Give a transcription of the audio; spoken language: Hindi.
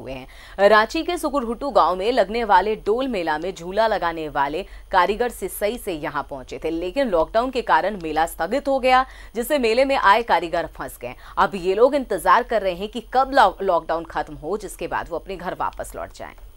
हुए हैं रांची के सुकुरहुटू गांव में लगने वाले डोल मेला में झूला लगाने वाले कारीगर सिसई से यहां पहुंचे थे लेकिन लॉकडाउन के कारण मेला स्थगित हो गया जिससे मेले में आए कारीगर फंस गए अब ये लोग इंतजार कर रहे हैं कि कब लॉकडाउन खत्म हो जिसके बाद वो अपने घर वापस लौट जाएं